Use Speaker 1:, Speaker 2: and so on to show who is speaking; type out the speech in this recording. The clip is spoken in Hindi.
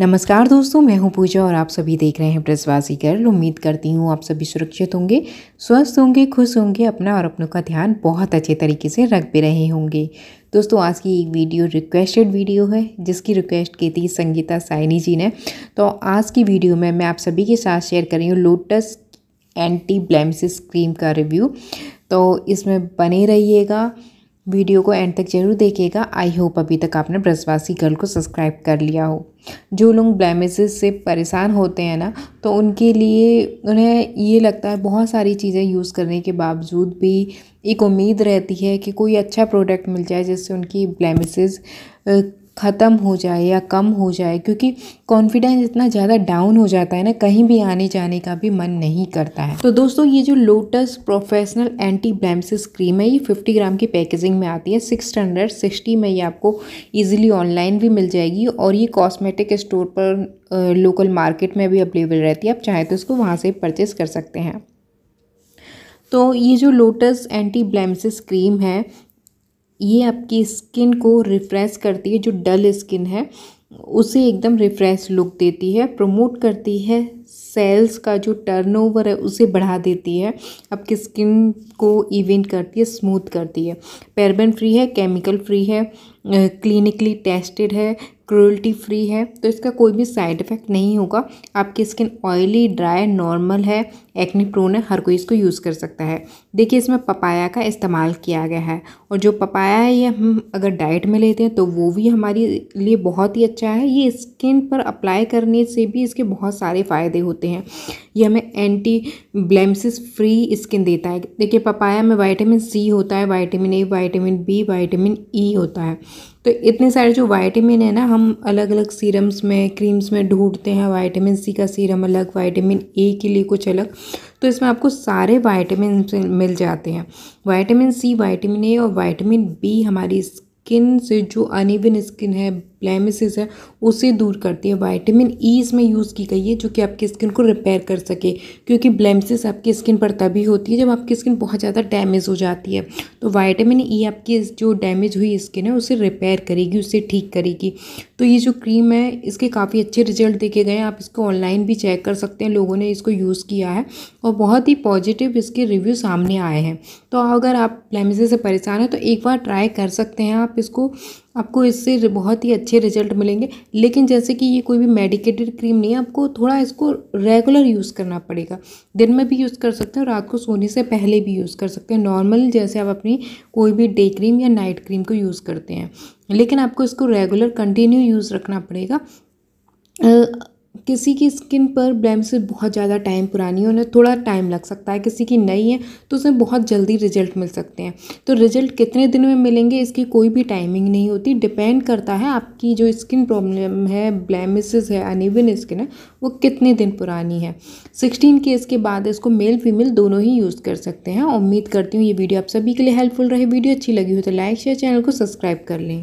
Speaker 1: नमस्कार दोस्तों मैं हूं पूजा और आप सभी देख रहे हैं प्रेसवासी गर्ल उम्मीद करती हूं आप सभी सुरक्षित होंगे स्वस्थ होंगे खुश होंगे अपना और अपनों का ध्यान बहुत अच्छे तरीके से रख भी रहे होंगे दोस्तों आज की एक वीडियो रिक्वेस्टेड वीडियो है जिसकी रिक्वेस्ट की थी संगीता साइनी जी ने तो आज की वीडियो में मैं आप सभी के साथ शेयर कर रही हूँ लोटस एंटी ब्लैमसिस क्रीम का रिव्यू तो इसमें बने रहिएगा वीडियो को एंड तक जरूर देखिएगा आई होप अभी तक आपने ब्रजवासी गर्ल को सब्सक्राइब कर लिया हो जो लोग ब्लैमेज से परेशान होते हैं ना तो उनके लिए उन्हें ये लगता है बहुत सारी चीज़ें यूज़ करने के बावजूद भी एक उम्मीद रहती है कि कोई अच्छा प्रोडक्ट मिल जाए जिससे उनकी ब्लैमेज ख़त्म हो जाए या कम हो जाए क्योंकि कॉन्फिडेंस इतना ज़्यादा डाउन हो जाता है ना कहीं भी आने जाने का भी मन नहीं करता है तो दोस्तों ये जो Lotus professional anti blemishes cream है ये फिफ्टी ग्राम की पैकेजिंग में आती है सिक्स हंड्रेड सिक्सटी में ये आपको ईजिली ऑनलाइन भी मिल जाएगी और ये कॉस्मेटिक स्टोर पर लोकल मार्केट में भी अवेलेबल रहती है आप चाहें तो इसको वहाँ से परचेस कर सकते हैं तो ये जो लोटस एंटी ब्लैमसिस क्रीम है ये आपकी स्किन को रिफ्रेश करती है जो डल स्किन है उसे एकदम रिफ्रेश लुक देती है प्रमोट करती है सेल्स का जो टर्नओवर है उसे बढ़ा देती है आपकी स्किन को इवेंट करती है स्मूथ करती है पैरबन फ्री है केमिकल फ्री है क्लिनिकली टेस्टेड है क्रूल्टी फ्री है तो इसका कोई भी साइड इफ़ेक्ट नहीं होगा आपकी स्किन ऑयली ड्राई नॉर्मल है एक्नी प्रोन है हर कोई इसको यूज़ कर सकता है देखिए इसमें पपाया का इस्तेमाल किया गया है और जो पपाया है ये हम अगर डाइट में लेते हैं तो वो भी हमारे लिए बहुत ही अच्छा है ये स्किन पर अप्लाई करने से भी इसके बहुत सारे फ़ायदे होते हैं ये हमें एंटी ब्लेमसिस फ्री स्किन देता है देखिए पपाया में वाइटामिन सी होता है vitamin A vitamin B vitamin E होता है तो इतने सारे जो वाइटामिन है ना हम हम अलग अलग सीरम्स में क्रीम्स में ढूंढते हैं वाइटामिन सी का सीरम अलग वाइटामिन ए के लिए कुछ अलग तो इसमें आपको सारे वाइटामिन मिल जाते हैं वाइटामिन सी वाइटामिन ए और वाइटामिन बी हमारी स्किन से जो अनिविन स्किन है ब्लैमिसेस है उसे दूर करती है वाइटामिन ई इसमें यूज़ की गई है जो कि आपकी स्किन को रिपेयर कर सके क्योंकि ब्लैमिसेस आपकी स्किन पर तभी होती है जब आपकी स्किन बहुत ज़्यादा डैमेज हो जाती है तो वाइटामिन ई e आपकी जो डैमेज हुई स्किन है उसे रिपेयर करेगी उसे ठीक करेगी तो ये जो क्रीम है इसके काफ़ी अच्छे रिजल्ट देखे गए हैं आप इसको ऑनलाइन भी चेक कर सकते हैं लोगों ने इसको यूज़ किया है और बहुत ही पॉजिटिव इसके रिव्यू सामने आए हैं तो अगर आप ब्लैमिसे से परेशान हैं तो एक बार ट्राई कर सकते हैं आप इसको आपको इससे बहुत ही अच्छा अच्छे रिजल्ट मिलेंगे लेकिन जैसे कि ये कोई भी मेडिकेटेड क्रीम नहीं है आपको थोड़ा इसको रेगुलर यूज़ करना पड़ेगा दिन में भी यूज़ कर सकते हैं और रात को सोने से पहले भी यूज़ कर सकते हैं नॉर्मल जैसे आप अपनी कोई भी डे क्रीम या नाइट क्रीम को यूज़ करते हैं लेकिन आपको इसको रेगुलर कंटिन्यू यूज़ रखना पड़ेगा किसी की स्किन पर ब्लेम बहुत ज़्यादा टाइम पुरानी है उन्हें थोड़ा टाइम लग सकता है किसी की नई है तो उसमें बहुत जल्दी रिजल्ट मिल सकते हैं तो रिजल्ट कितने दिन में मिलेंगे इसकी कोई भी टाइमिंग नहीं होती डिपेंड करता है आपकी जो स्किन प्रॉब्लम है ब्लैमिसेस है अनिविन स्किन है वो कितने दिन पुरानी है सिक्सटीन केस के बाद इसको मेल फीमेल दोनों ही यूज़ कर सकते हैं उम्मीद करती हूँ ये वीडियो आप सभी के लिए हेल्पफुल रहे वीडियो अच्छी लगी हो तो लाइक शेयर चैनल को सब्सक्राइब कर लें